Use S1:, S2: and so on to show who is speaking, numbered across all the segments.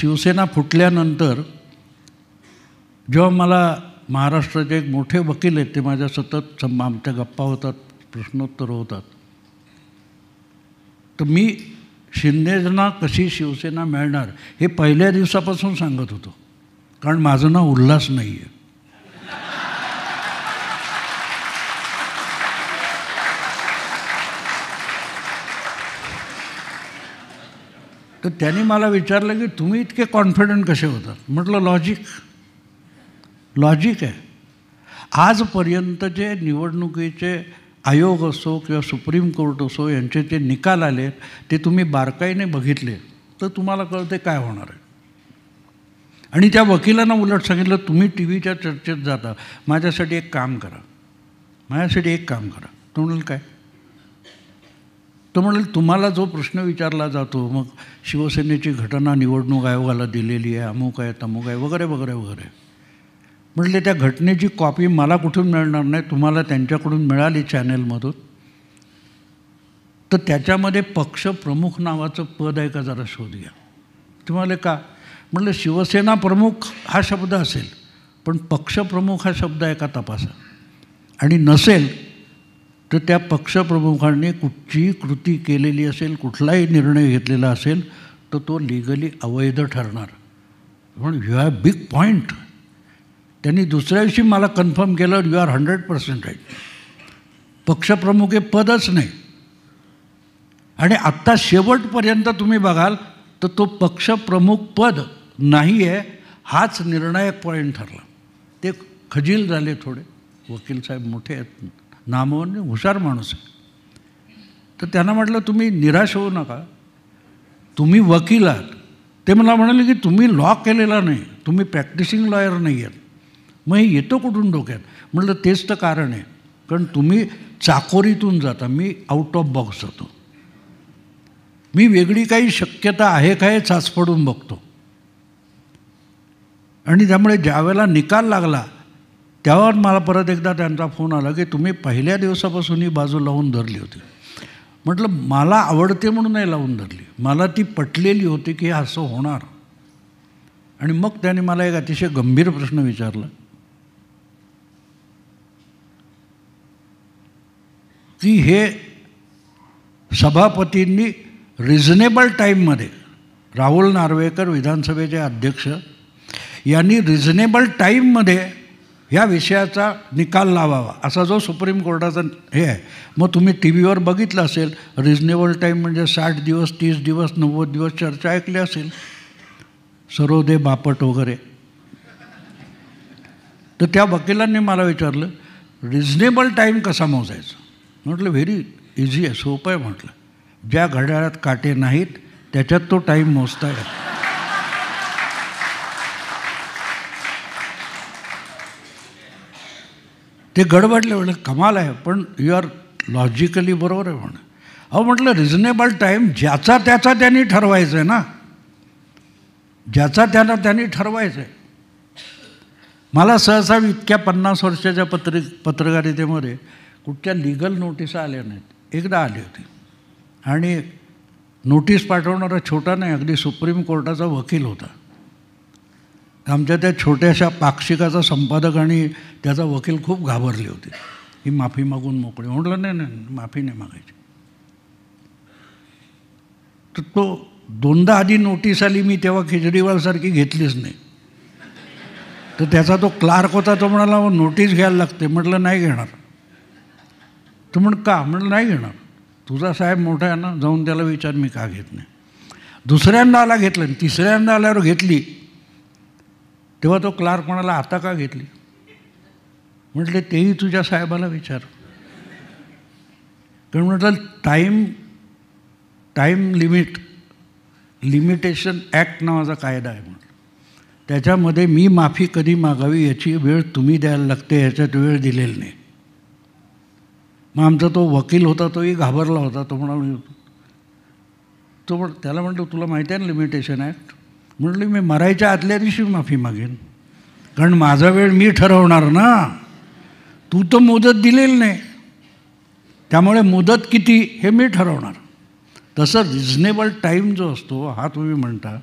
S1: शिवसेना फुटल्यानंतर जेव्हा मला महाराष्ट्राचे एक मोठे वकील आहेत ते माझ्या सतत सम आमच्या गप्पा होतात प्रश्नोत्तर होतात तर मी शिंदेजना कशी शिवसेना मिळणार हे पहिल्या दिवसापासून सांगत होतो कारण माझं ना उल्हास नाही आहे तर त्यांनी मला विचारलं की तुम्ही इतके कॉन्फिडंट कसे होतात म्हटलं लॉजिक लॉजिक आहे आजपर्यंत जे निवडणुकीचे आयोग असो किंवा सुप्रीम कोर्ट असो यांचे जे निकाल आले ते तुम्ही बारकाईने बघितले तर तुम्हाला कळते काय होणार आहे आणि त्या वकिलांना उलट सांगितलं तुम्ही टी व्हीच्या चर्चेत जाता माझ्यासाठी एक काम करा माझ्यासाठी एक काम करा तो काय तो म्हणाल तुम्हाला जो प्रश्न विचारला जातो मग शिवसेनेची घटना निवडणूक आयोगाला दिलेली आहे अमुक आहे तमुक आहे वगैरे वगैरे वगैरे म्हटले त्या घटनेची कॉपी मला कुठून मिळणार नाही तुम्हाला त्यांच्याकडून मिळाली चॅनेलमधून तर त्याच्यामध्ये पक्षप्रमुख नावाचं पद आहे का जरा शोध घ्या तुम्हाला का म्हटलं शिवसेना प्रमुख हा शब्द असेल पण पक्षप्रमुख हा शब्द आहे का तपासा आणि नसेल तर त्या पक्षप्रमुखांनी कुठचीही कृती केलेली असेल कुठलाही निर्णय घेतलेला असेल तर तो लिगली अवैध ठरणार पण यू हॅव बिग पॉईंट त्यांनी दुसऱ्या दिवशी मला कन्फर्म केलं you are hundred percent right पक्षप्रमुख हे पदच नाही आणि आत्ता शेवटपर्यंत तुम्ही बघाल तर तो पक्षप्रमुख पद नाही आहे हाच निर्णायक पॉईंट ठरला ते खजील झाले थोडे वकील साहेब मोठे आहेत नामवन हुशार माणूस आहे तर त्यांना म्हटलं तुम्ही निराश होऊ नका तुम्ही वकील आहात ते मला म्हणाले की तुम्ही लॉ केलेला नाही तुम्ही प्रॅक्टिसिंग लॉयर नाही आहेत मग हे येतो कुठून डोक्यात म्हटलं तेच तर कारण आहे कारण तुम्ही चाकोरीतून जाता मी आउट ऑफ बॉक्स होतो मी वेगळी काही शक्यता आहे का काय चाचपडून बघतो आणि त्यामुळे ज्यावेळेला निकाल लागला त्यावर मला परत एकदा त्यांचा फोन आला की तुम्ही पहिल्या दिवसापासून ही बाजू लावून धरली होती म्हटलं मला आवडते म्हणून नाही लावून धरली मला ती पटलेली होती की असं होणार आणि मग त्याने मला एक अतिशय गंभीर प्रश्न विचारला की हे सभापतींनी रिझनेबल टाईममध्ये राहुल नार्वेकर विधानसभेचे अध्यक्ष यांनी रिझनेबल टाईममध्ये या विषयाचा निकाल लावावा असा जो सुप्रीम कोर्टाचा हे आहे मग तुम्ही टी व्हीवर बघितलं असेल रिजनेबल टाईम म्हणजे साठ दिवस तीस दिवस नव्वद दिवस चर्चा ऐकली असेल सरोदे बापट वगैरे तर त्या वकिलांनी मला विचारलं रिजनेबल टाईम कसा मोजायचा म्हटलं व्हेरी इझी आहे सोपं आहे म्हटलं ज्या घड्याळात काटे नाहीत त्याच्यात तो टाईम मोजता येतो ते गडबडले म्हणलं कमाल आहे पण यू आर लॉजिकली बरोबर आहे म्हणून अहो म्हटलं रिझनेबल टाईम ज्याचा त्याचा त्यांनी ठरवायचं आहे ना ज्याचा त्याला त्यांनी ठरवायचं आहे मला सहसा इतक्या पन्नास वर्षाच्या पत्र पत्रकारितेमध्ये कुठच्या लिगल नोटीस आल्या नाहीत एकदा आली होती आणि नोटीस पाठवणारा छोटा नाही अगदी सुप्रीम कोर्टाचा वकील होता आमच्या त्या छोट्याशा पाक्षिकाचा संपादक आणि त्याचा वकील खूप घाबरले होते ही माफी मागून मोकळी म्हटलं नाही नाही माफी नाही मागायची तर तो दोनदा आधी नोटीस आली मी तेव्हा केजरीवालसारखी घेतलीच नाही तर त्याचा तो क्लार्क होता तो म्हणाला नोटीस घ्यायला लागते म्हटलं नाही घेणार तो म्हण का म्हटलं नाही घेणार तुझा साहेब मोठा आहे ना जाऊन त्याला विचार मी का घेत नाही दुसऱ्यांदा आला घेतलं तिसऱ्यांदा आल्यावर घेतली तेव्हा तो क्लार्क म्हणाला आता का घेतली म्हटले तेही तुझ्या साहेबाला विचार कारण म्हटलं time time limit limitation act नावाचा कायदा आहे म्हटलं त्याच्यामध्ये मी माफी कधी मागावी याची वेळ तुम्ही द्यायला लागते याच्यात वेळ दिलेली नाही मग आमचा तो वकील होता तोही घाबरला होता तो म्हणाला तो म्हण त्याला म्हटलं तुला माहिती आहे ना लिमिटेशन ॲक्ट म्हटलं मी मरायच्या आतल्या दिवशी माफी मागेन कारण माझा वेळ मी ठरवणार ना तू तर मुदत दिलेली नाही त्यामुळे मुदत किती हे मी ठरवणार तसं रिझनेबल टाईम जो असतो हा तुम्ही म्हणता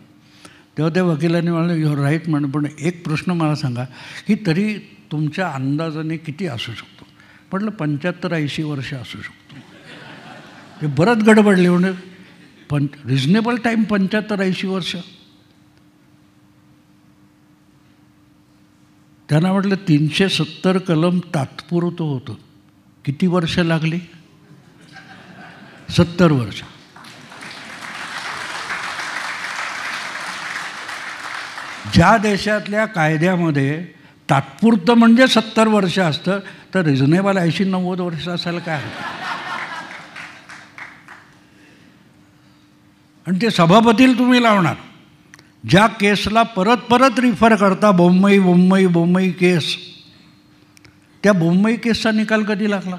S1: तेव्हा त्या वकिलांनी म्हणलं युअर राईट म्हण पण एक प्रश्न मला सांगा की तरी तुमच्या अंदाजाने किती असू शकतो म्हटलं पंच्याहत्तर ऐंशी वर्ष असू शकतो ते बरंच गडबडले म्हणजे पं रिझनेबल टाईम पंच्याहत्तर ऐंशी वर्ष त्यांना म्हटलं तीनशे सत्तर कलम तात्पुरतं होतं किती वर्ष लागली सत्तर वर्ष ज्या देशातल्या कायद्यामध्ये तात्पुरतं म्हणजे सत्तर वर्ष असतं तर रिझनेबल ऐंशी नव्वद वर्ष असायला काय आणि ते सभापतील तुम्ही लावणार ज्या केसला परत परत रिफर करता बोंबई बोंबई बोंबई केस त्या बोंबई केसचा निकाल कधी लागला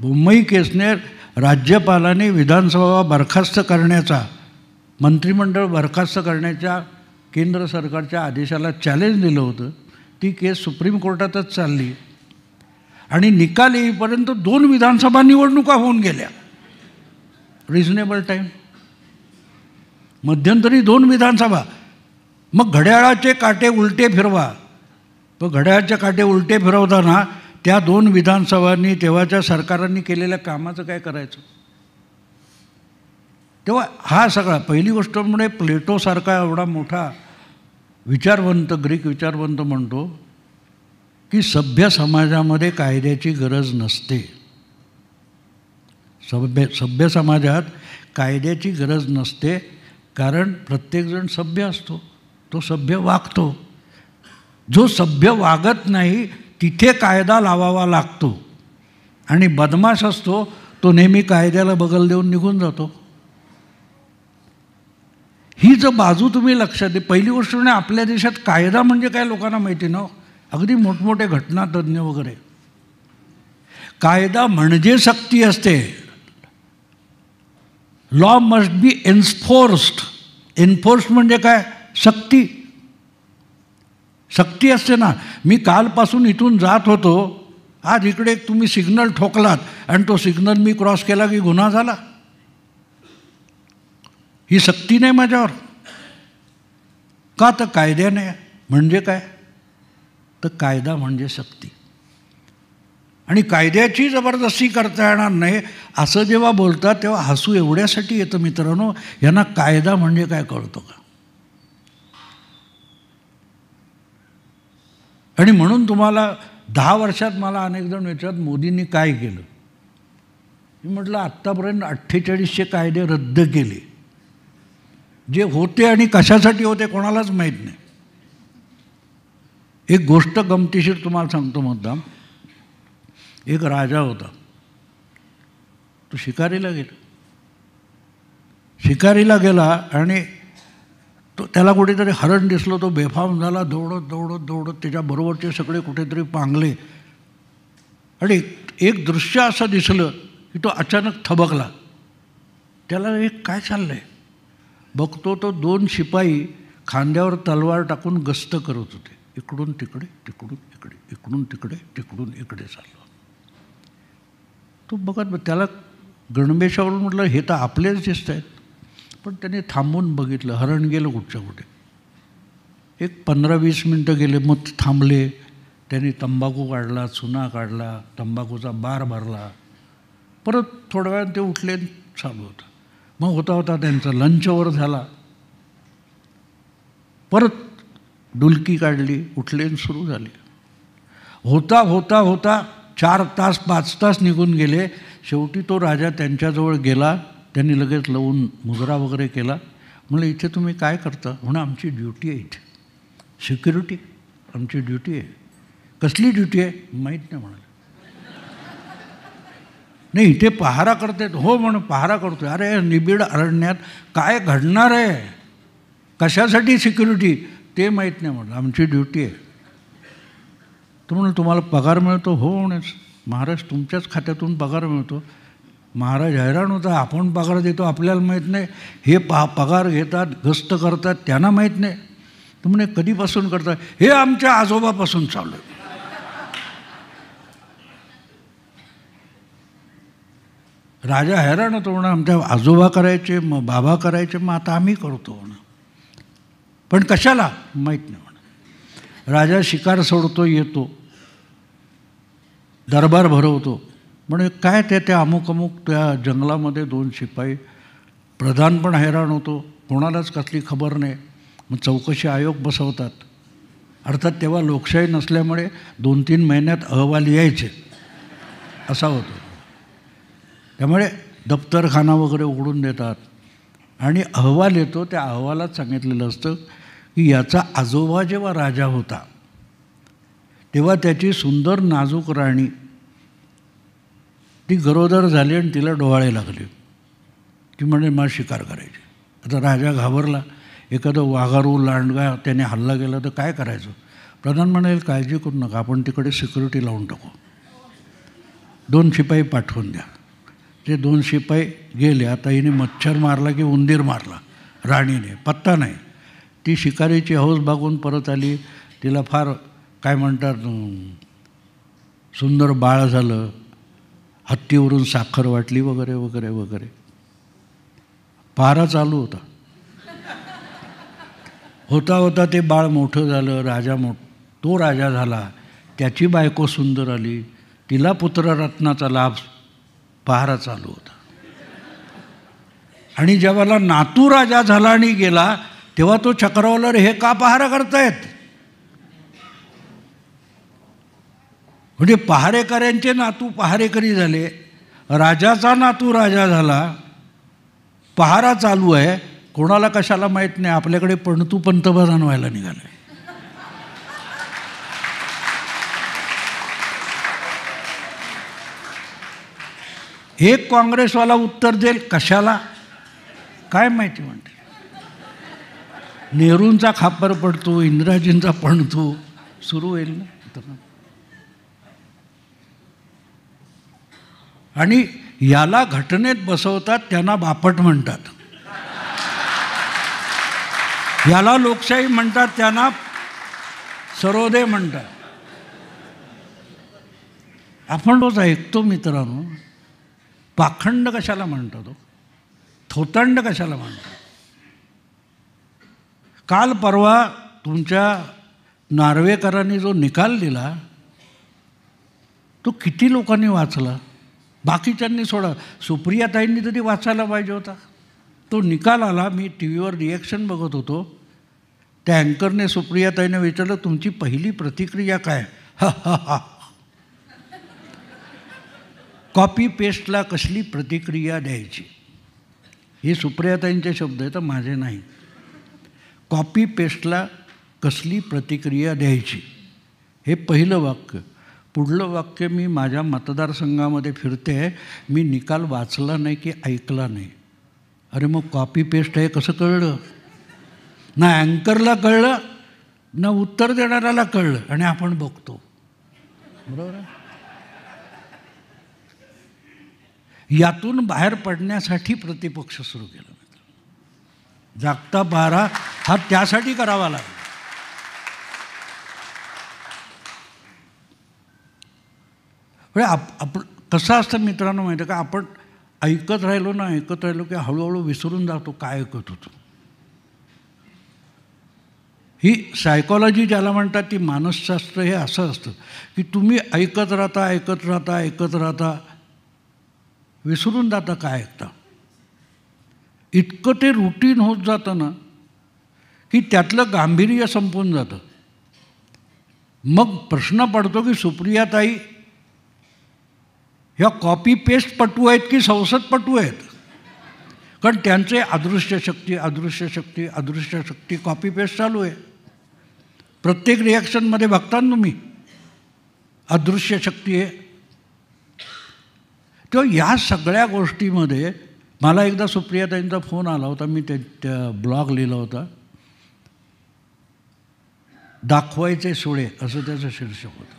S1: बोंबई केसने राज्यपालाने विधानसभा बरखास्त करण्याचा मंत्रिमंडळ बरखास्त करण्याच्या केंद्र सरकारच्या आदेशाला चॅलेंज दिलं होतं ती केस सुप्रीम कोर्टातच चालली आणि निकाल येईपर्यंत दोन विधानसभा निवडणुका होऊन गेल्या रिझनेबल टाईम मध्यंतरी दोन विधानसभा मग घड्याळाचे काटे उलटे फिरवा मग घड्याळाचे काटे उलटे फिरवताना त्या दोन विधानसभांनी तेव्हाच्या सरकारांनी केलेल्या कामाचं काय करायचं तेव्हा हा सगळा पहिली गोष्ट म्हणजे प्लेटोसारखा एवढा मोठा विचारवंत ग्रीक विचारवंत म्हणतो की सभ्य समाजामध्ये कायद्याची गरज नसते सभ्य सभ्य समाजात कायद्याची गरज नसते कारण प्रत्येकजण सभ्य असतो तो सभ्य वागतो जो सभ्य वागत नाही तिथे कायदा लावावा लागतो आणि बदमाश असतो तो नेहमी कायद्याला बगल देऊन निघून जातो ही जर बाजू तुम्ही लक्षात दे पहिली गोष्ट म्हणजे आपल्या देशात कायदा म्हणजे काय लोकांना माहिती ना हो? अगदी मोठमोठे घटनातज्ञ वगैरे कायदा म्हणजे सक्ती असते law must be enforced enforce म्हणजे काय सक्ती सक्ती असते ना मी कालपासून इथून जात होतो आज इकडे तुम्ही सिग्नल ठोकलात आणि तो सिग्नल मी क्रॉस केला की गुन्हा झाला ही सक्ती नाही माझ्यावर का तर कायद्याने म्हणजे काय तर कायदा म्हणजे सक्ती आणि कायद्याची जबरदस्ती करता येणार नाही असं जेव्हा बोलतात तेव्हा हसू एवढ्यासाठी येतं मित्रांनो यांना कायदा म्हणजे काय कळतो का आणि म्हणून तुम्हाला दहा वर्षात मला अनेक जण विचारत मोदींनी काय केलं मी म्हटलं आत्तापर्यंत अठ्ठेचाळीसशे कायदे रद्द केले जे होते आणि कशासाठी होते कोणालाच माहीत नाही एक गोष्ट गमतीशीर तुम्हाला सांगतो मुद्दाम एक राजा होता तो शिकारीला गेला शिकारीला गेला आणि तो त्याला कुठेतरी हरण दिसलं तो बेफाम झाला दौडत दौडत दौडत त्याच्याबरोबरचे सगळे कुठेतरी पांगले आणि एक दृश्य असं दिसलं की तो अचानक थबकला त्याला एक काय चाललं आहे बघतो तो दोन शिपाई खांद्यावर तलवार टाकून गस्त करत होते इकडून तिकडे तिकडून इकडे इकडून तिकडे तिकडून इकडे चाललो तो बघत त्याला गणमेशावरून म्हटलं हे तर आपलेच दिसत आहेत पण त्याने थांबून बघितलं हरण गेलं कुठच्या कुठे एक पंधरा वीस मिनटं गेले मग थांबले त्यांनी तंबाखू काढला चुना काढला तंबाखूचा बार भरला परत थोड्या वेळात ते उठले चालू होतं मग होता होता त्यांचा लंचवर झाला परत डुलकी काढली उठलेन सुरू झाली होता होता होता चार तास पाच तास निघून गेले शेवटी तो राजा त्यांच्याजवळ गेला त्यांनी लगेच लावून मुजरा वगैरे केला म्हणलं इथे तुम्ही काय करता म्हणून आमची ड्युटी आहे इथे सिक्युरिटी आमची ड्युटी आहे कसली ड्युटी आहे माहीत नाही म्हणाले नाही इथे पहारा करतायत हो म्हण पहारा करतोय अरे निबिड अरण्यात काय घडणार आहे कशासाठी सिक्युरिटी ते माहीत नाही म्हणलं आमची ड्युटी आहे तर म्हणून तुम्हाला पगार मिळतो हो म्हणेच महाराज तुमच्याच खात्यातून पगार मिळतो महाराज हैराण होता आपण पगार देतो आपल्याला माहीत नाही हे पा पगार घेतात गस्त करतात त्यांना माहीत नाही तुम्ही कधीपासून करतात हे आमच्या आजोबापासून चालू आहे राजा हैराण होतो म्हणा आमच्या आजोबा करायचे मग बाबा करायचे मग आता आम्ही करतो म्हणा पण कशाला माहीत नाही म्हणा राजा शिकार सोडतो येतो दरबार भरवतो म्हणजे काय ते त्या अमुक अमुक त्या जंगलामध्ये दोन शिपाई प्रधान पण हैराण होतो कोणालाच कसली खबर नाही मग चौकशी आयोग बसवतात अर्थात तेव्हा लोकशाही नसल्यामुळे दोन तीन महिन्यात अहवाल यायचे असा होतो त्यामुळे दप्तरखाना वगैरे उघडून देतात आणि अहवाल येतो त्या अहवालात सांगितलेलं असतं की याचा आजोबा जेव्हा राजा होता तेव्हा त्याची सुंदर नाजूक राणी ती गरोदर झाली आणि तिला डोहाळे लागले ती म्हणजे मला शिकार करायची आता राजा घाबरला एखादं वाघारू लांडगा त्याने हल्ला केला तर काय करायचं प्रधान म्हणाल काळजी करू नका आपण तिकडे सिक्युरिटी लावून टाकू दोन शिपाई पाठवून द्या ते दोन शिपाई गेले आता हिने मच्छर मारला की उंदीर मारला राणीने पत्ता नाही ती शिकारीची हौस बागून परत आली तिला फार काय म्हणतात सुंदर बाळ झालं हत्तीवरून साखर वाटली वगैरे वगैरे वगैरे पारा चालू होता होता होता ते बाळ मोठं झालं राजा मो तो राजा झाला त्याची बायको सुंदर आली तिला पुत्ररत्नाचा लाभ पहारा चालू होता आणि जेव्हाला नातू राजा झाला आणि गेला तेव्हा तो चक्रवालर हे का पहारा करतायत म्हणजे पहारेकऱ्यांचे नातू पहारेकरी झाले राजाचा नातू राजा झाला पहारा चालू आहे कोणाला कशाला माहीत नाही आपल्याकडे पणतू पंतप्रधान व्हायला निघाला आहे एक काँग्रेसवाला उत्तर देईल कशाला काय माहिती म्हणते नेहरूंचा खापर पडतो इंदिराजींचा पणतो सुरू होईल ना आणि याला घटनेत बसवतात त्यांना बापट म्हणतात याला लोकशाही म्हणतात त्यांना सरोदे म्हणतात आपण रोज ऐकतो मित्रांनो पाखंड कशाला म्हणतो तो हो? थोतंड कशाला म्हणतो काल परवा तुमच्या नार्वेकरांनी जो निकाल दिला तो किती लोकांनी वाचला बाकीच्यांनी सोडा सुप्रियाताईंनी तरी वाचायला पाहिजे होता तो निकाल आला मी टी व्हीवर रिॲक्शन बघत होतो त्या अँकरने सुप्रियाताईने विचारलं तुमची पहिली प्रतिक्रिया काय कॉपी पेस्टला कसली प्रतिक्रिया द्यायची हे सुप्रियाताईंचे शब्द आहेत माझे नाही कॉपी पेस्टला कसली प्रतिक्रिया द्यायची हे पहिलं वाक्य पुढलं वाक्य मी माझ्या मतदारसंघामध्ये फिरते मी निकाल वाचला नाही की ऐकला नाही अरे मग कॉपी पेस्ट आहे कसं कळलं ना अँकरला कळलं ना उत्तर देणाऱ्याला कळलं आणि आपण बघतो बरोबर यातून बाहेर पडण्यासाठी प्रतिपक्ष सुरू केला जागता बारा हा त्यासाठी करावा लागला म्हणजे आप आपण कसं असतं मित्रांनो माहिती का आपण ऐकत राहिलो ना ऐकत राहिलो की हळूहळू विसरून जातो काय ऐकत होतो ही सायकॉलॉजी ज्याला म्हणतात ती मानसशास्त्र हे असं असतं की तुम्ही ऐकत राहता ऐकत राहता ऐकत राहता विसरून जाता काय ऐकता इतकं ते रुटीन होत जातं ना की त्यातलं गांभीर्य संपून जातं मग प्रश्न पडतो की सुप्रियाताई ह्या कॉपी पेस्ट पटू आहेत की संसद पटू आहेत कारण त्यांचे अदृश्य शक्ती अदृश्य शक्ती अदृश्य शक्ती कॉपी पेस्ट चालू आहे प्रत्येक रिॲक्शनमध्ये बघता तुम्ही अदृश्य शक्ती आहे तो या सगळ्या गोष्टीमध्ये मला एकदा सुप्रियाताईंचा फोन आला होता मी ते ब्लॉग लिहिला होता दाखवायचे सुळे असं त्याचं शीर्षक होतं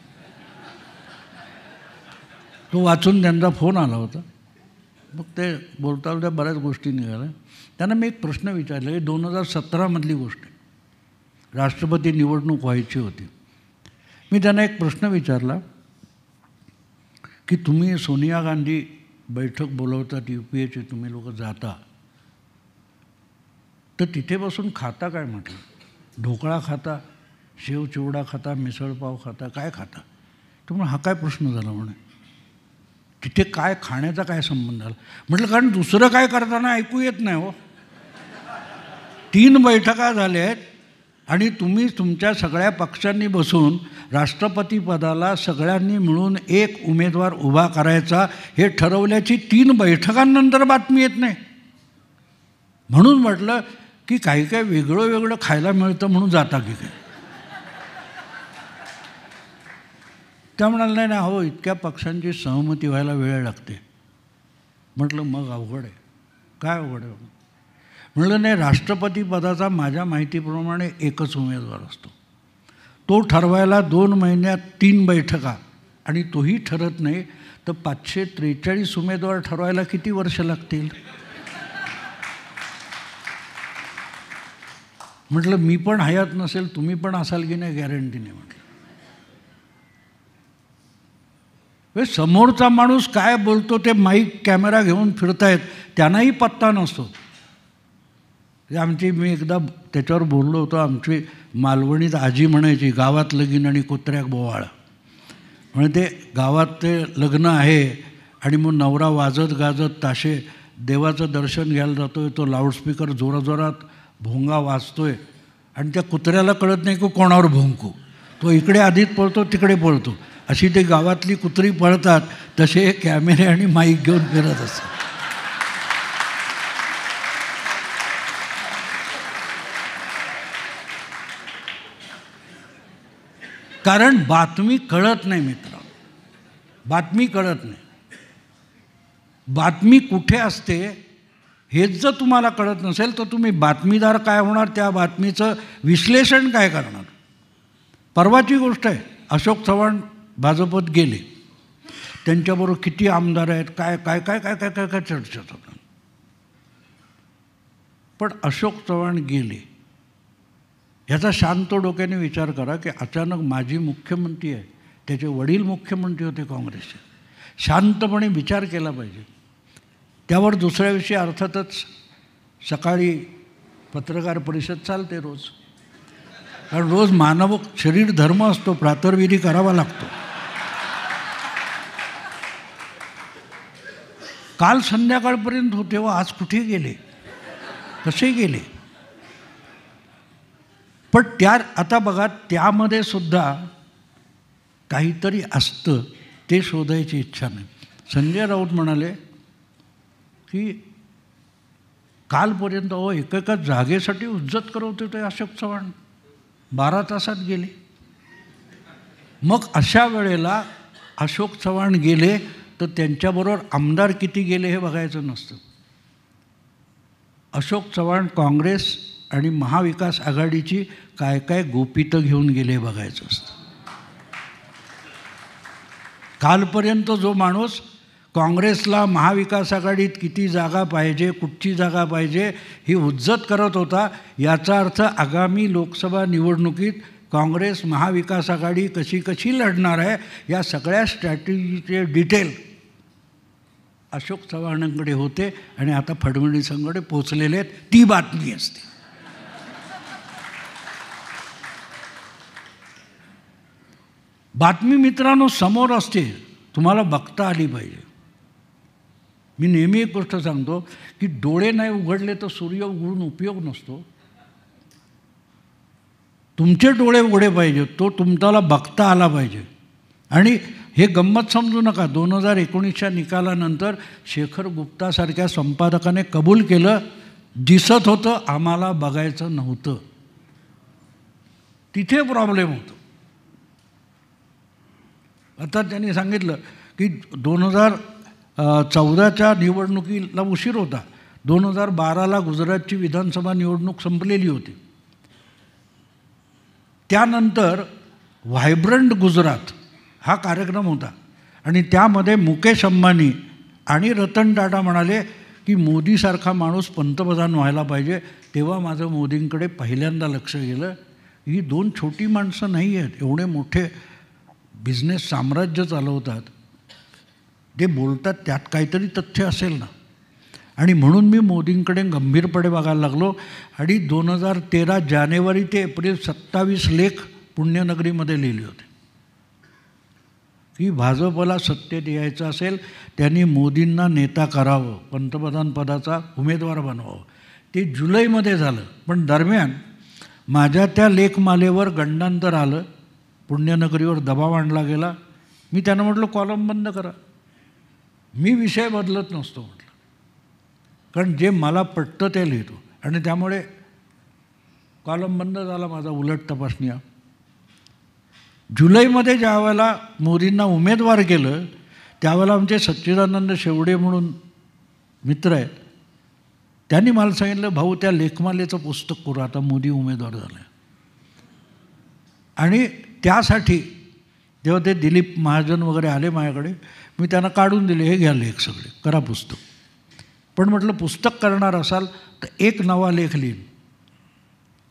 S1: तो वाचून त्यांचा फोन आला होता मग ते बोलता बोलता बऱ्याच गोष्टी निघाल्या त्यांना मी एक प्रश्न विचारला की दोन हजार सतरामधली गोष्ट राष्ट्रपती निवडणूक व्हायची होती मी त्यांना एक प्रश्न विचारला की तुम्ही सोनिया गांधी बैठक बोलवतात यू पी एचे तुम्ही लोक जाता तर तिथे बसून खाता काय म्हटलं ढोकळा खाता शेव चिवडा खाता मिसळपाव खाता काय खाता तुम्हाला हा काय प्रश्न झाला म्हणे तिथे काय खाण्याचा काय संबंध आला म्हटलं कारण दुसरं काय करताना ऐकू येत नाही हो तीन बैठका झाल्या आहेत आणि तुम्ही तुमच्या सगळ्या पक्षांनी बसून राष्ट्रपतीपदाला सगळ्यांनी मिळून एक उमेदवार उभा करायचा हे ठरवल्याची तीन बैठकांनंतर बातमी येत नाही म्हणून म्हटलं की काही काही वेगळं वेगळं खायला मिळतं म्हणून जाता की काय त्या म्हणाल नाही ना हो इतक्या पक्षांची सहमती व्हायला वेळ लागते म्हटलं मग अवघड आहे काय अवघड आहे म्हटलं नाही राष्ट्रपती पदाचा माझ्या माहितीप्रमाणे एकच उमेदवार असतो तो ठरवायला दोन महिन्यात तीन बैठका आणि तोही ठरत नाही तर पाचशे त्रेचाळीस उमेदवार ठरवायला किती वर्ष लागतील म्हटलं मी पण हयात नसेल तुम्ही पण असाल की नाही गॅरंटी नाही म्हटलं वे समोरचा माणूस काय बोलतो ते माईक कॅमेरा घेऊन फिरतायत त्यांनाही पत्ता नसतो आमची मी एकदा त्याच्यावर बोललो होतो आमची मालवणीत आजी म्हणायची गावात लगीन आणि कुत्र्याक बोवाळ म्हणजे ते गावात ते लग्न आहे आणि मग नवरा वाजत गाजत ताशे देवाचं दर्शन घ्यायला जातोय तो लाऊडस्पीकर जोराजोरात भोंगा वाजतो आहे आणि त्या कुत्र्याला कळत नाही की कोणावर भोंकू तो इकडे आधीच पळतो तिकडे पळतो अशी ते गावातली कुत्री पळतात तसे हे कॅमेरे आणि माईक घेऊन फिरत असतात कारण बातमी कळत नाही मित्र बातमी कळत नाही बातमी कुठे असते हेच जर तुम्हाला कळत नसेल तर तुम्ही बातमीदार काय होणार त्या बातमीचं विश्लेषण काय करणार परवाची गोष्ट आहे अशोक चव्हाण भाजपत गेले त्यांच्याबरोबर किती आमदार आहेत काय काय काय काय काय काय काय चर्चा होतात पण अशोक चव्हाण गेले ह्याचा शांत डोक्याने विचार करा की अचानक माजी मुख्यमंत्री आहे त्याचे वडील मुख्यमंत्री होते काँग्रेसचे शांतपणे विचार केला पाहिजे त्यावर दुसऱ्याविषयी अर्थातच सकाळी पत्रकार परिषद चालते रोज कारण रोज मानव शरीर धर्म असतो प्रातर्विधी करावा लागतो काल संध्याकाळपर्यंत होते व आज कुठे गेले कसे गेले पण त्या आता बघा त्यामध्ये सुद्धा काहीतरी असतं ते शोधायची इच्छा नाही संजय राऊत म्हणाले की कालपर्यंत अहो एकेका जागेसाठी उज्जत करवते ते अशोक चव्हाण बारा तासात गेले मग अशा वेळेला अशोक चव्हाण गेले तर त्यांच्याबरोबर आमदार किती गेले हे बघायचं नसतं अशोक चव्हाण काँग्रेस आणि महाविकास आघाडीची काय काय गोपितं घेऊन गेले बघायचं असतं कालपर्यंत जो माणूस काँग्रेसला महाविकास आघाडीत किती जागा पाहिजे कुठची जागा पाहिजे ही उज्जत करत होता याचा अर्थ आगामी लोकसभा निवडणुकीत काँग्रेस महाविकास आघाडी कशी कशी लढणार आहे या सगळ्या स्ट्रॅटेजीचे डिटेल अशोक चव्हाणांकडे होते आणि आता फडणवीसांकडे पोचलेले आहेत ती बातमी असते बातमी मित्रांनो समोर असते तुम्हाला बघता आली पाहिजे मी नेहमी एक गोष्ट सांगतो की डोळे नाही उघडले तर सूर्य उघडून उपयोग नसतो तुमचे डोळे उघडे पाहिजे तो तुमच्याला बघता आला पाहिजे आणि हे गंमत समजू नका दोन हजार एकोणीसच्या निकालानंतर शेखर गुप्तासारख्या संपादकाने कबूल केलं दिसत होतं आम्हाला बघायचं नव्हतं तिथे प्रॉब्लेम होतो आता त्यांनी सांगितलं की दोन हजार चौदाच्या निवडणुकीला उशीर होता दोन हजार बाराला गुजरातची विधानसभा निवडणूक संपलेली होती त्यानंतर व्हायब्रंट गुजरात हा कार्यक्रम होता आणि त्यामध्ये मुकेश अंबानी आणि रतन टाटा म्हणाले की मोदीसारखा माणूस पंतप्रधान व्हायला पाहिजे तेव्हा माझं मोदींकडे पहिल्यांदा लक्ष गेलं ही दोन छोटी माणसं नाही आहेत एवढे मोठे बिझनेस साम्राज्य चालवतात जे बोलतात त्यात काहीतरी तथ्य असेल ना आणि म्हणून मी मोदींकडे गंभीरपणे बघायला लागलो आणि दोन हजार तेरा जानेवारी ते एप्रिल सत्तावीस लेख पुण्यनगरीमध्ये लिहिले होते की भाजपला सत्य द्यायचं असेल त्यांनी मोदींना नेता करावं पंतप्रधानपदाचा उमेदवार बनवावं ते जुलैमध्ये झालं पण दरम्यान माझ्या त्या लेखमालेवर गंडांतर आलं पुण्यनगरीवर दबाव आणला गेला मी त्यांना म्हटलं कॉलम बंद करा मी विषय बदलत नसतो म्हटलं कारण जे मला पटतं ते लिहितो आणि त्यामुळे कॉलम बंद झाला माझा उलट तपासणी जुलैमध्ये ज्या वेळेला मोदींना उमेदवार केलं त्यावेळेला आमचे सच्चिदानंद शेवडे म्हणून मित्र आहेत त्यांनी मला सांगितलं भाऊ त्या लेखमालेचं पुस्तक करू आता मोदी उमेदवार झाले आणि त्यासाठी जेव्हा ते दिलीप महाजन वगैरे आले माझ्याकडे मी त्यांना काढून दिले हे घ्या लेख सगळे करा पुस्तक पण म्हटलं पुस्तक करणार असाल तर एक नवा लेख लिहीन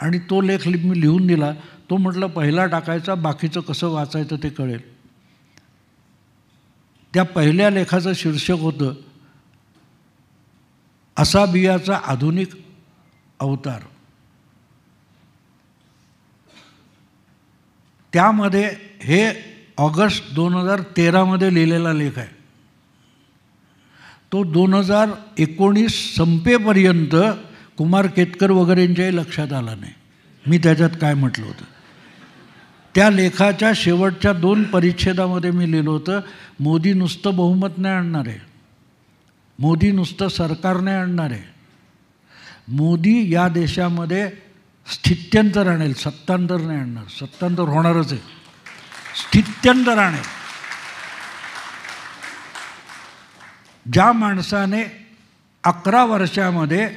S1: आणि तो लेख मी लिहून दिला तो म्हटलं पहिला टाकायचा बाकीचं कसं वाचायचं ते कळेल त्या पहिल्या लेखाचं शीर्षक होतं असा बियाचा आधुनिक अवतार त्यामध्ये हे ऑगस्ट दोन हजार तेरामध्ये लिहिलेला लेख आहे तो दोन हजार एकोणीस संपेपर्यंत कुमार केतकर वगैरेंच्याही लक्षात आला नाही मी त्याच्यात काय म्हटलं होतं त्या लेखाच्या शेवटच्या दोन परिच्छेदामध्ये मी लिहिलं होतं मोदी नुसतं बहुमत नाही आणणार आहे मोदी नुसतं सरकार नाही आणणार आहे मोदी या देशामध्ये स्थित्यंतर आणेल सत्तांतर नाही आणणार सत्तांतर होणारच आहे स्थित्यंतर आणेल ज्या माणसाने अकरा वर्षामध्ये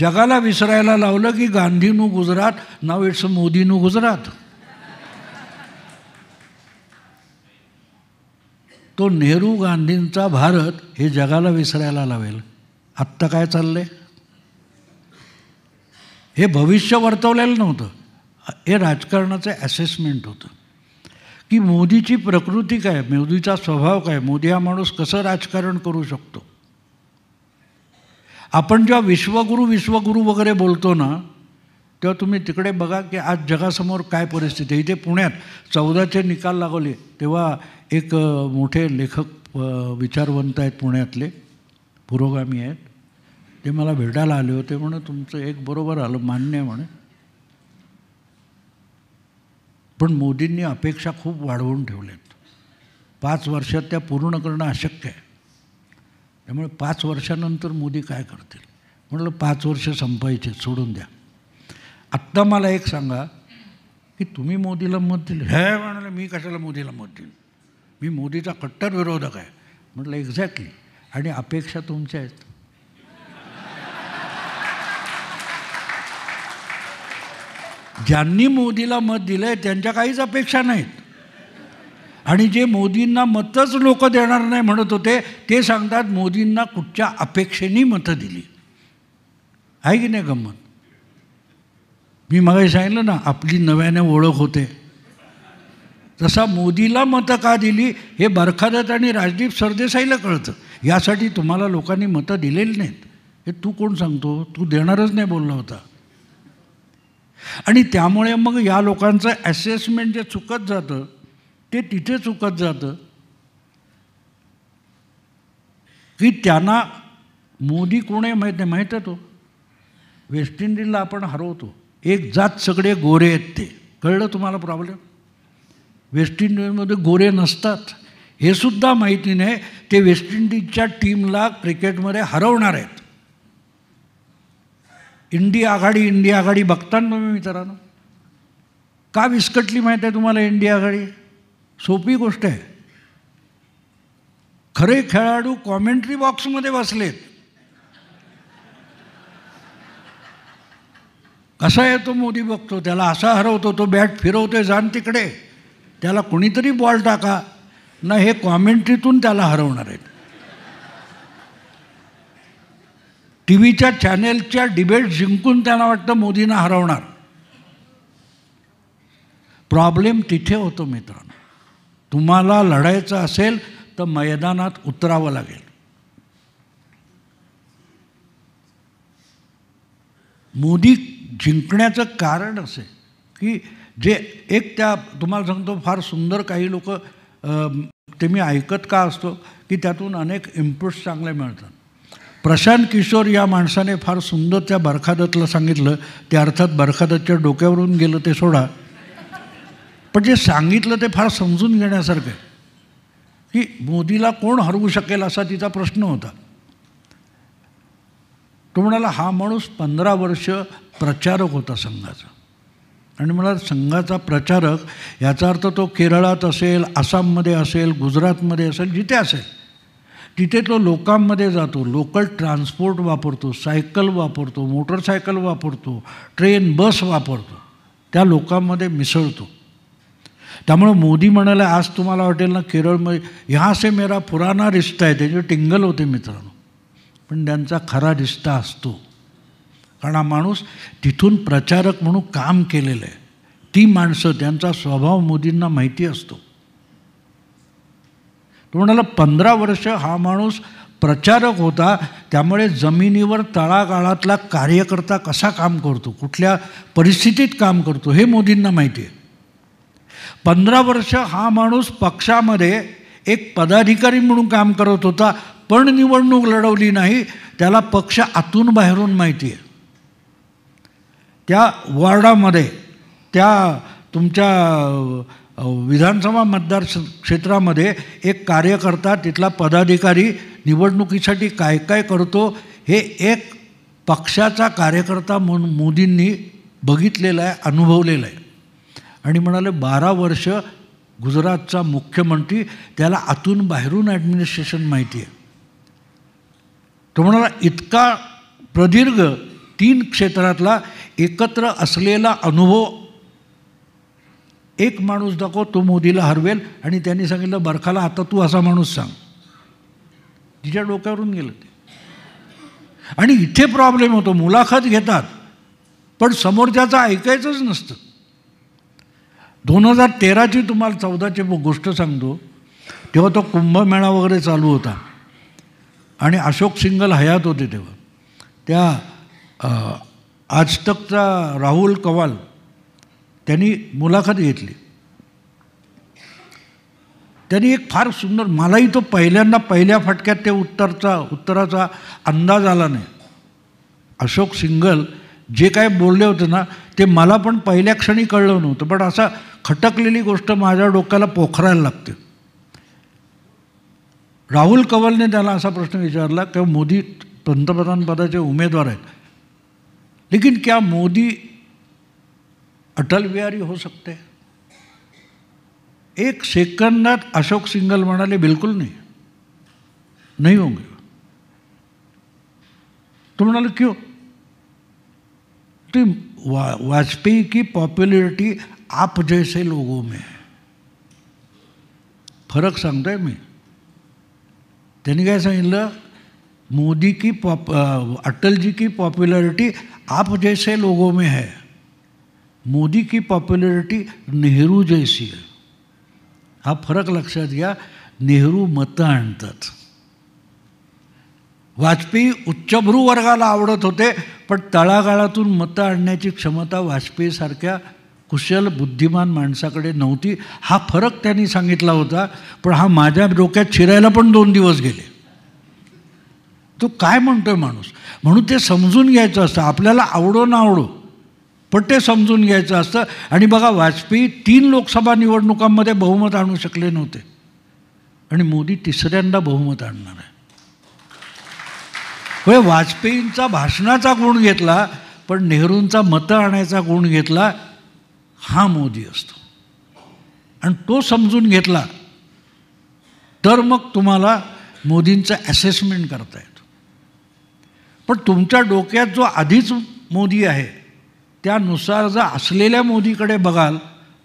S1: जगाला विसरायला लावलं की गांधीनू गुजरात नाव इट्स मोदीनू गुजरात तो नेहरू गांधींचा भारत हे जगाला विसरायला लावेल आत्ता काय चाललं हे भविष्य वर्तवलेलं नव्हतं हे राजकारणाचं ॲसेसमेंट होतं की मोदीची प्रकृती काय मोदीचा स्वभाव काय मोदी हा माणूस कसं राजकारण करू शकतो आपण जेव्हा विश्वगुरु विश्वगुरू वगैरे बोलतो ना तेव्हा तुम्ही तिकडे बघा की आज जगासमोर काय परिस्थिती आहे इथे पुण्यात चौदाचे निकाल लागवले तेव्हा एक मोठे लेखक विचारवंत आहेत पुण्यातले पुरोगामी आहेत ते मला भेटायला आले होते म्हणून तुमचं एक बरोबर आलं मान्य म्हणे पण मोदींनी अपेक्षा खूप वाढवून ठेवल्यात पाच वर्षात त्या पूर्ण करणं अशक्य आहे त्यामुळे पाच वर्षानंतर मोदी काय करतील म्हटलं पाच वर्ष संपायचे सोडून द्या आत्ता मला एक सांगा की तुम्ही मोदीला मत दिलं हे म्हणाले मी कशाला मोदीला मत दिलं मी मोदीचा कट्टर विरोधक आहे म्हटलं एक्झॅक्टली आणि अपेक्षा तुमच्या आहेत ज्यांनी मोदीला मत दिलं आहे त्यांच्या काहीच अपेक्षा नाहीत आणि जे मोदींना मतच लोक देणार नाही म्हणत होते ते सांगतात मोदींना कुठच्या अपेक्षेने मतं दिली आहे की नाही गंमत मी मागे सांगितलं ना आपली नव्याने ओळख होते जसा मोदीला मतं का दिली हे बरखादत आणि राजदीप सरदेसाईला कळतं यासाठी तुम्हाला लोकांनी मतं दिलेली नाहीत हे तू कोण सांगतो तू देणारच नाही बोलला होता आणि त्यामुळे मग या लोकांचं ॲसेसमेंट जे चुकत जातं ते तिथे चुकत जातं की त्यांना मोदी कोण आहे माहीत नाही माहीत तो वेस्ट इंडिजला आपण हरवतो एक जात सगळे गोरे आहेत ते कळलं तुम्हाला प्रॉब्लेम वेस्ट इंडिजमध्ये गोरे नसतात हे सुद्धा माहिती नाही ते वेस्ट इंडिजच्या टीमला क्रिकेटमध्ये हरवणार आहेत इंडिया आघाडी इंडिया आघाडी बघताना मी मित्रांनो का विस्कटली माहीत आहे तुम्हाला इंडिया आघाडी सोपी गोष्ट आहे खरे खेळाडू कॉमेंट्री बॉक्समध्ये बसलेत कसा येतो मोदी बघतो त्याला असा हरवतो तो बॅट फिरवतोय जाण तिकडे त्याला कुणीतरी बॉल टाका ना हे कॉमेंट्रीतून त्याला हरवणार आहेत टी व्हीच्या चॅनेलच्या डिबेट जिंकून त्यांना वाटतं मोदींना हरवणार प्रॉब्लेम तिथे होतो मित्रांनो तुम्हाला लढायचं असेल तर मैदानात उतरावं लागेल मोदी जिंकण्याचं कारण असे की जे एक त्या तुम्हाला सांगतो फार सुंदर काही लोक ते मी ऐकत का असतो की त्यातून अनेक इम्पुट्स चांगले मिळतात प्रशांत किशोर या माणसाने फार सुंदर त्या बरखादतला सांगितलं ते अर्थात बरखादतच्या डोक्यावरून गेलं ते सोडा पण जे सांगितलं ते फार समजून घेण्यासारखं आहे की मोदीला कोण हरवू शकेल असा तिचा प्रश्न होता तो म्हणाला हा माणूस पंधरा वर्ष प्रचारक होता संघाचा आणि मला संघाचा प्रचारक याचा अर्थ तो केरळात असेल आसाममध्ये असेल गुजरातमध्ये असेल जिथे असेल तिथे तो लोकांमध्ये जातो लोकल ट्रान्सपोर्ट वापरतो सायकल वापरतो मोटरसायकल वापरतो ट्रेन बस वापरतो त्या लोकांमध्ये मिसळतो त्यामुळं मोदी म्हणाले आज तुम्हाला वाटेल ना केरळमध्ये ह्या असे मेरा पुराणा रिश्ता आहे त्याचे टिंगल होते मित्रांनो पण त्यांचा खरा रिश्ता असतो कारण हा माणूस तिथून प्रचारक म्हणून काम केलेलं आहे ती माणसं त्यांचा स्वभाव मोदींना माहिती असतो तो म्हणाला पंधरा वर्ष हा माणूस प्रचारक होता त्यामुळे जमिनीवर तळागाळातला कार्यकर्ता कसा काम करतो कुठल्या परिस्थितीत काम करतो हे मोदींना माहिती आहे पंधरा वर्ष हा माणूस पक्षामध्ये एक पदाधिकारी म्हणून काम करत होता पण निवडणूक लढवली नाही त्याला पक्ष आतून बाहेरून माहिती आहे त्या वॉर्डामध्ये त्या तुमच्या विधानसभा मतदार क्षेत्रामध्ये एक कार्यकर्ता तिथला पदाधिकारी निवडणुकीसाठी काय काय करतो हे एक पक्षाचा कार्यकर्ता म्हणून मोदींनी बघितलेलं आहे अनुभवलेलं आहे आणि म्हणाले बारा वर्ष गुजरातचा मुख्यमंत्री त्याला आतून बाहेरून ॲडमिनिस्ट्रेशन माहिती आहे तो म्हणाला इतका प्रदीर्घ तीन क्षेत्रातला एकत्र असलेला अनुभव एक माणूस दाखव तो मोदीला हरवेल आणि त्यांनी सांगितलं बरखाला आता तू असा माणूस सांग तिच्या डोक्यावरून गेलं ते आणि इथे प्रॉब्लेम होतो मुलाखत घेतात पण समोरच्याचं ऐकायचंच नसतं दोन हजार तेराची तुम्हाला चौदाची गोष्ट सांगतो तेव्हा तो कुंभमेळा वगैरे चालू होता आणि अशोक सिंगल हयात होते तेव्हा त्या आजतकचा राहुल कवाल त्यांनी मुलाखत घेतली त्यांनी एक फार सुंदर मलाही तो पहिल्यांदा पहिल्या फटक्यात ते उत्तरचा उत्तराचा अंदाज आला नाही अशोक सिंगल जे काय बोलले होते ना ते मला पण पहिल्या क्षणी कळलं नव्हतं पण असा खटकलेली गोष्ट माझ्या डोक्याला पोखरायला लागते राहुल कवलने त्याला असा प्रश्न विचारला की मोदी पंतप्रधानपदाचे उमेदवार आहेत लेकिन क्या मोदी अटल बिहारी हो सकते हैं एक नाथ अशोक सिंगल मनाली बिल्कुल नहीं नहीं होंगे तो म्हणाले क्यों तो वाजपेयी की पॉपुलरिटी आप जैसे लोगों में है फरक है मैं तेने क्या सांगितलं मोदी की पॉप जी की पॉपुलरिटी आप जैसे लोगों में है मोदी की पॉप्युलरिटी नेहरू जैसी है हा फरक लक्षात घ्या नेहरू मतं आणतात वाजपेयी उच्चभ्रू वर्गाला आवडत होते पण तळागाळातून मतं आणण्याची क्षमता वाजपेयीसारख्या कुशल बुद्धिमान माणसाकडे नव्हती हा फरक त्यांनी सांगितला होता पण हा माझ्या डोक्यात शिरायला पण दोन दिवस गेले तो काय म्हणतो आहे माणूस म्हणून ते समजून घ्यायचं असतं आपल्याला आवडो ना आवडो पण ते समजून घ्यायचं असतं आणि बघा वाजपेयी तीन लोकसभा निवडणुकांमध्ये बहुमत आणू शकले नव्हते आणि मोदी तिसऱ्यांदा बहुमत आणणार आहे होय वाजपेयींचा भाषणाचा गुण घेतला पण नेहरूंचा मतं आणायचा गुण घेतला हा मोदी असतो आणि तो समजून घेतला तर मग तुम्हाला मोदींचं ॲसेसमेंट करता पण तुमच्या डोक्यात जो आधीच मोदी आहे त्यानुसार जर असलेल्या मोदीकडे बघाल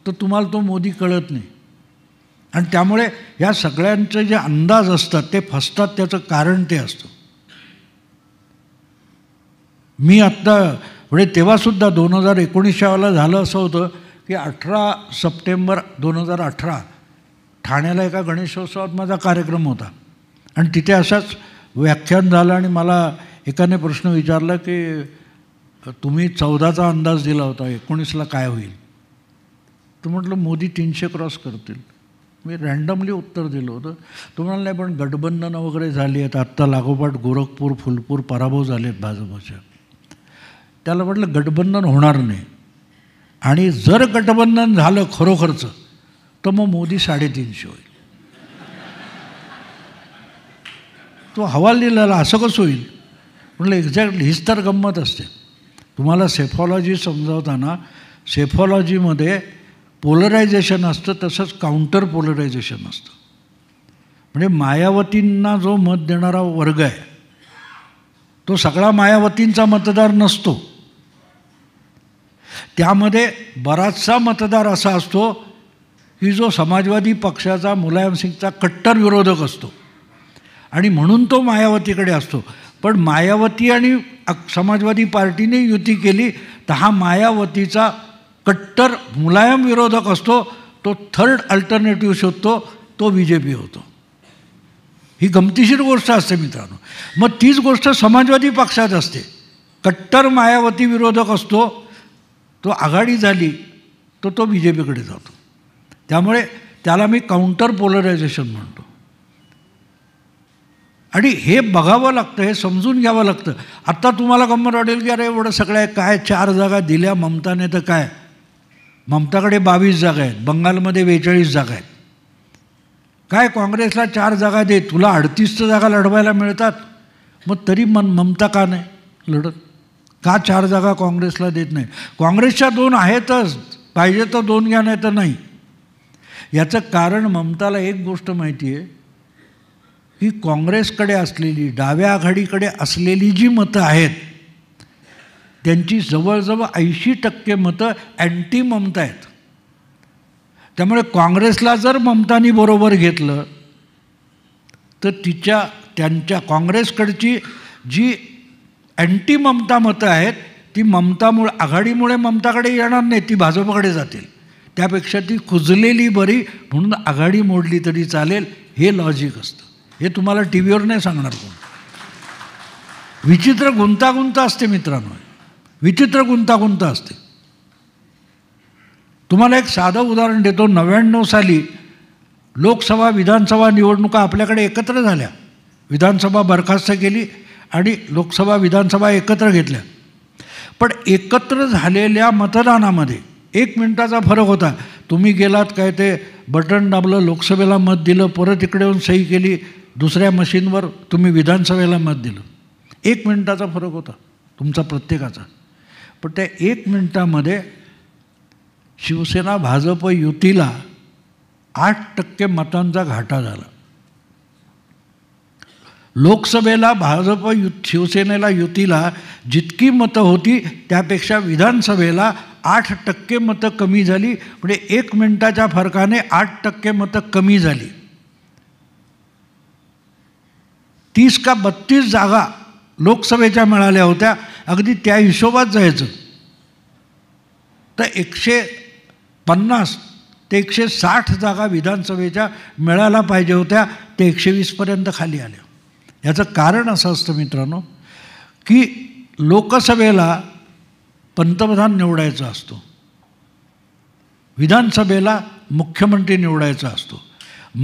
S1: तर तुम्हाला तो मोदी कळत नाही आणि त्यामुळे या सगळ्यांचे जे अंदाज असतात ते फसतात त्याचं कारण ते असतं मी आत्ता म्हणजे तेव्हासुद्धा दोन हजार एकोणीसशाला झालं असं होतं की अठरा सप्टेंबर दोन हजार अठरा ठाण्याला एका गणेशोत्सवात माझा कार्यक्रम होता आणि तिथे असाच व्याख्यान झालं आणि मला एकाने प्रश्न विचारला की तुम्ही चौदाचा अंदाज दिला होता एकोणीसला काय होईल तर म्हटलं मोदी तीनशे क्रॉस करतील मी रँडमली उत्तर दिलं होतं तुम्हाला नाही पण गठबंधनं वगैरे झाली आहेत आत्ता लागोपाठ गोरखपूर फुलपूर पराभव झाले आहेत भाजपाच्या त्याला म्हटलं गठबंधन होणार नाही आणि जर गठबंधन झालं खरोखरचं तर मग मोदी साडेतीनशे होईल तो हवाल दिलेला असं कसं होईल म्हणलं एक्झॅक्ट हीच तर गंमत असते तुम्हाला सेफॉलॉजी समजावताना सेफॉलॉजीमध्ये पोलरायझेशन असतं तसंच काउंटर पोलरायझेशन असतं म्हणजे मायावतींना जो मत देणारा वर्ग आहे तो सगळा मायावतींचा मतदार नसतो त्यामध्ये बराचसा मतदार असा असतो की जो समाजवादी पक्षाचा मुलायमसिंगचा कट्टर विरोधक असतो आणि म्हणून तो मायावतीकडे असतो पण मायावती आणि समाजवादी पार्टीने युती केली तर हा मायावतीचा कट्टर मुलायम विरोधक असतो तो थर्ड अल्टरनेटिव्ह शोधतो तो बी जे पी होतो ही गमतीशीर गोष्ट असते मित्रांनो मग तीच गोष्ट समाजवादी पक्षात असते कट्टर मायावती विरोधक असतो तो आघाडी झाली तर तो बी जे पीकडे जातो त्यामुळे त्याला मी काउंटर पोलरायझेशन म्हणतो आणि हे बघावं लागतं हे समजून घ्यावं लागतं आत्ता तुम्हाला गंमत वाटेल की अरे एवढं आहे काय चार जागा दिल्या ममताने तर काय ममताकडे बावीस जागा आहेत बंगालमध्ये बेचाळीस जागा आहेत काय काँग्रेसला चार जागा दे तुला अडतीस जागा लढवायला मिळतात मग तरी मन ममता का नाही लढत का चार जागा काँग्रेसला देत नाही काँग्रेसच्या दोन आहेतच पाहिजे तर दोन घ्या नाही तर नाही याचं कारण ममताला एक गोष्ट माहिती आहे की काँग्रेसकडे असलेली डाव्या आघाडीकडे असलेली जी मतं आहेत त्यांची जवळजवळ ऐंशी टक्के मतं अँटी ममता आहेत त्यामुळे काँग्रेसला जर ममतानी बरोबर घेतलं तर तिच्या त्यांच्या काँग्रेसकडची जी अँटी ममता मतं आहेत ती ममतामुळे आघाडीमुळे ममताकडे येणार नाही ती भाजपकडे जातील त्यापेक्षा ती खुजलेली बरी म्हणून आघाडी मोडली तरी चालेल हे लॉजिक असतं हे तुम्हाला टी व्हीवर नाही सांगणार कोण विचित्र गुंतागुंत असते मित्रांनो विचित्र गुंतागुंत असते तुम्हाला एक साधं उदाहरण देतो नव्याण्णव साली लोकसभा विधानसभा निवडणुका आपल्याकडे एकत्र झाल्या विधानसभा बरखास्त केली आणि लोकसभा विधानसभा एकत्र घेतल्या पण एकत्र झालेल्या मतदानामध्ये एक मिनटाचा फरक होता तुम्ही गेलात काय ते बटन दाबलं लोकसभेला मत दिलं परत इकडे येऊन सही केली दुसऱ्या मशीनवर तुम्ही विधानसभेला मत दिलं एक मिनिटाचा फरक होता तुमचा प्रत्येकाचा पण त्या एक मिनटामध्ये शिवसेना भाजप युतीला आठ टक्के मतांचा घाटा झाला लोकसभेला भाजप यु शिवसेनेला युतीला जितकी मतं होती त्यापेक्षा विधानसभेला आठ टक्के मतं कमी झाली म्हणजे एक मिनिटाच्या फरकाने आठ टक्के मतं कमी झाली तीस का बत्तीस जागा लोकसभेच्या मिळाल्या होत्या अगदी त्या हिशोबात जायचं तर एकशे पन्नास ते एकशे साठ जागा विधानसभेच्या मिळायला पाहिजे होत्या ते एकशे वीसपर्यंत खाली आल्या याचं कारण असं असतं मित्रांनो की लोकसभेला पंतप्रधान निवडायचा असतो विधानसभेला मुख्यमंत्री निवडायचा असतो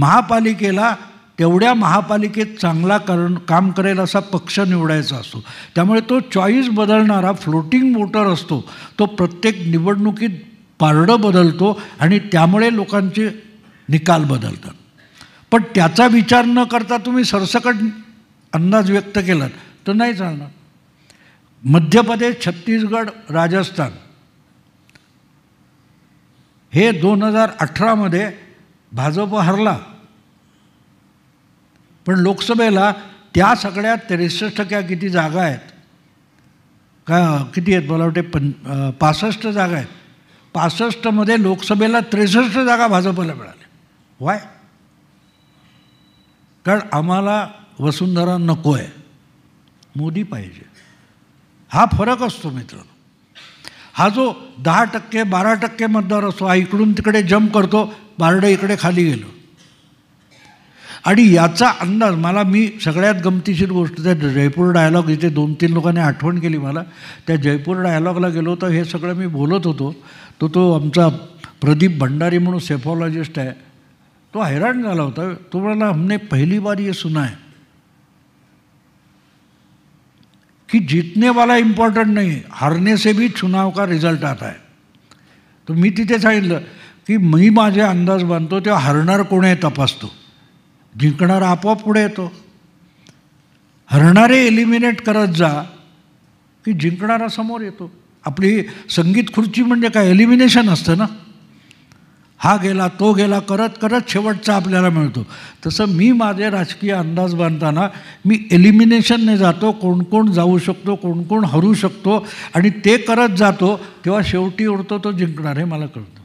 S1: महापालिकेला एवढ्या महापालिकेत चांगला करण काम करेल असा पक्ष निवडायचा असतो त्यामुळे तो चॉईस बदलणारा फ्लोटिंग वोटर असतो तो प्रत्येक निवडणुकीत पारडं बदलतो आणि त्यामुळे लोकांचे निकाल बदलतात पण त्याचा विचार न करता तुम्ही सरसकट अंदाज व्यक्त केलात तर नाही चालणार मध्य प्रदेश छत्तीसगड राजस्थान हे दोन हजार अठरामध्ये भाजप हरला पण लोकसभेला त्या सगळ्यात त्रेसष्ट टक्क्या किती जागा आहेत का किती आहेत मला वाटते पण पासष्ट जागा आहेत पासष्टमध्ये लोकसभेला त्रेसष्ट जागा भाजपला मिळाल्या वाय कारण आम्हाला वसुंधरा नको आहे मोदी पाहिजे हा फरक असतो मित्रांनो हा जो दहा टक्के बारा टक्के मतदार असतो हा इकडून तिकडे जम्प करतो बारडं इकडे खाली गेलो आणि याचा अंदाज मला मी सगळ्यात गमतीशीर गोष्ट त्या जयपूर डायलॉग इथे दोन तीन लोकांनी आठवण केली मला त्या जयपूर डायलॉगला गेलो तर हे सगळं मी बोलत होतो तो तो आमचा प्रदीप भंडारी म्हणून सेफॉलॉजिस्ट आहे तो हैराण झाला होता तो म्हणाला हमने पहिली बार हे सुना आहे की जितने वाला इम्पॉर्टंट नाही हरने से भी चुनाव का रिझल्ट आता आहे तर मी तिथे सांगितलं की मी माझे अंदाज बांधतो तेव्हा हरणार कोण आहे तपासतो जिंकणारा आपोआप पुढे येतो हरणारे एलिमिनेट करत जा की जिंकणारा समोर येतो आपली संगीत खुर्ची म्हणजे काय एलिमिनेशन असतं ना हा गेला तो गेला करत करत शेवटचा आपल्याला मिळतो तसं मी माझे राजकीय अंदाज बांधताना मी एलिमिनेशनने जातो कोण कोण जाऊ शकतो कोण कोण हरू शकतो आणि ते करत जातो तेव्हा शेवटी उरतो तो जिंकणार हे मला कळतं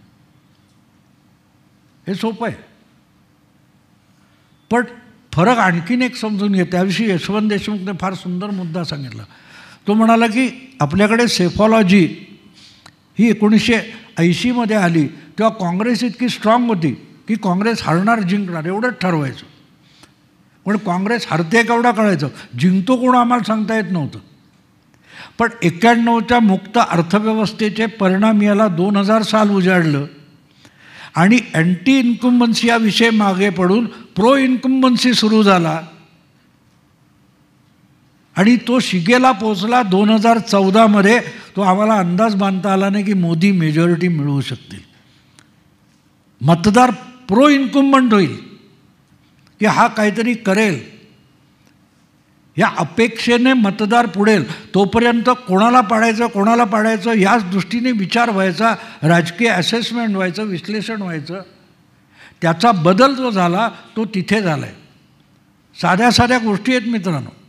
S1: हे सोपं आहे पण फरक आणखीन एक समजून घे त्याविषयी यशवंत देशमुखने फार सुंदर मुद्दा सांगितला तो म्हणाला की आपल्याकडे सेफॉलॉजी ही एकोणीसशे ऐंशीमध्ये आली तेव्हा काँग्रेस इतकी स्ट्रॉंग होती की काँग्रेस हरणार जिंकणार एवढंच ठरवायचं पण काँग्रेस हरते केवढा कळायचं जिंकतो कोण आम्हाला सांगता येत नव्हतं पण एक्क्याण्णवच्या मुक्त अर्थव्यवस्थेचे परिणाम याला दोन हजार साल उजाडलं आणि अँटी इन्कुम्बन्सी या विषय मागे पडून प्रो इन्कुम्बन्सी सुरू झाला आणि तो शिगेला पोचला दोन हजार चौदामध्ये तो आम्हाला अंदाज बांधता आला नाही की मोदी मेजॉरिटी मिळवू शकतील मतदार प्रो इन्कुम्बंट होईल की हा काहीतरी करेल या अपेक्षेने मतदार पुढेल तोपर्यंत कोणाला पाडायचं कोणाला पाडायचं याच दृष्टीने विचार व्हायचा राजकीय असेसमेंट व्हायचं विश्लेषण व्हायचं त्याचा बदल जो झाला तो तिथे झाला आहे साध्या साध्या गोष्टी आहेत मित्रांनो